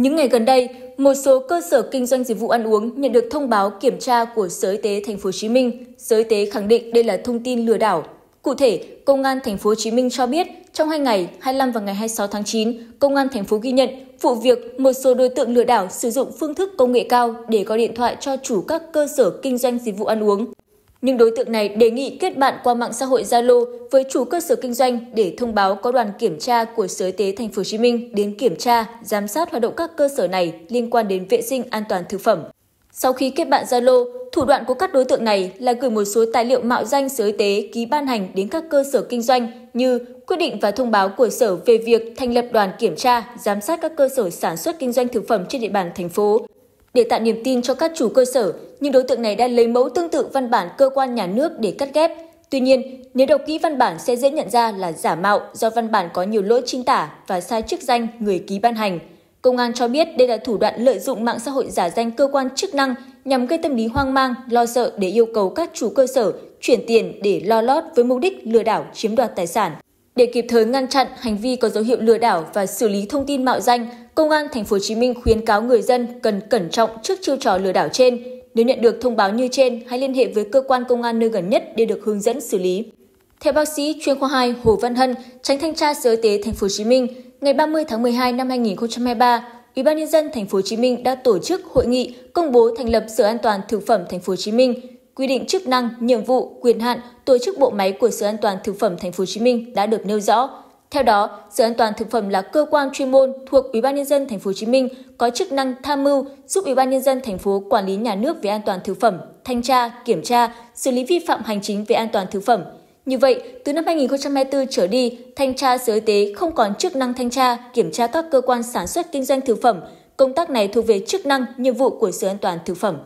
Những ngày gần đây, một số cơ sở kinh doanh dịch vụ ăn uống nhận được thông báo kiểm tra của Sở Y tế Thành phố Hồ Chí Minh. Sở Y tế khẳng định đây là thông tin lừa đảo. Cụ thể, Công an Thành phố Hồ Chí Minh cho biết trong hai ngày 25 và ngày 26 tháng 9, Công an thành phố ghi nhận vụ việc một số đối tượng lừa đảo sử dụng phương thức công nghệ cao để gọi điện thoại cho chủ các cơ sở kinh doanh dịch vụ ăn uống nhưng đối tượng này đề nghị kết bạn qua mạng xã hội Zalo với chủ cơ sở kinh doanh để thông báo có đoàn kiểm tra của Sở Y tế Thành phố Hồ Chí Minh đến kiểm tra, giám sát hoạt động các cơ sở này liên quan đến vệ sinh an toàn thực phẩm. Sau khi kết bạn Zalo, thủ đoạn của các đối tượng này là gửi một số tài liệu mạo danh Sở Y tế ký ban hành đến các cơ sở kinh doanh như quyết định và thông báo của Sở về việc thành lập đoàn kiểm tra, giám sát các cơ sở sản xuất kinh doanh thực phẩm trên địa bàn thành phố, để tạo niềm tin cho các chủ cơ sở, những đối tượng này đã lấy mẫu tương tự văn bản cơ quan nhà nước để cắt ghép. Tuy nhiên, nếu đọc kỹ văn bản sẽ dễ nhận ra là giả mạo do văn bản có nhiều lỗi chính tả và sai chức danh người ký ban hành. Công an cho biết đây là thủ đoạn lợi dụng mạng xã hội giả danh cơ quan chức năng nhằm gây tâm lý hoang mang, lo sợ để yêu cầu các chủ cơ sở chuyển tiền để lo lót với mục đích lừa đảo chiếm đoạt tài sản. Để kịp thời ngăn chặn hành vi có dấu hiệu lừa đảo và xử lý thông tin mạo danh, Công an thành phố Hồ Chí Minh khuyến cáo người dân cần cẩn trọng trước chiêu trò lừa đảo trên. Nếu nhận được thông báo như trên, hãy liên hệ với cơ quan công an nơi gần nhất để được hướng dẫn xử lý. Theo bác sĩ chuyên khoa 2 Hồ Văn Hân, tránh thanh tra Sở Y tế thành phố Hồ Chí Minh, ngày 30 tháng 12 năm 2023, Ủy ban nhân dân thành phố Hồ Chí Minh đã tổ chức hội nghị công bố thành lập Sở An toàn thực phẩm thành phố Hồ Chí Minh quy định chức năng, nhiệm vụ, quyền hạn, tổ chức bộ máy của Sở An toàn thực phẩm Thành phố Hồ Chí Minh đã được nêu rõ. Theo đó, Sở An toàn thực phẩm là cơ quan chuyên môn thuộc Ủy ban nhân dân thành phố Hồ Chí Minh có chức năng tham mưu giúp Ủy ban nhân dân thành phố quản lý nhà nước về an toàn thực phẩm, thanh tra, kiểm tra, xử lý vi phạm hành chính về an toàn thực phẩm. Như vậy, từ năm 2024 trở đi, thanh tra Sở Y tế không còn chức năng thanh tra, kiểm tra các cơ quan sản xuất kinh doanh thực phẩm. Công tác này thuộc về chức năng, nhiệm vụ của Sở An toàn thực phẩm.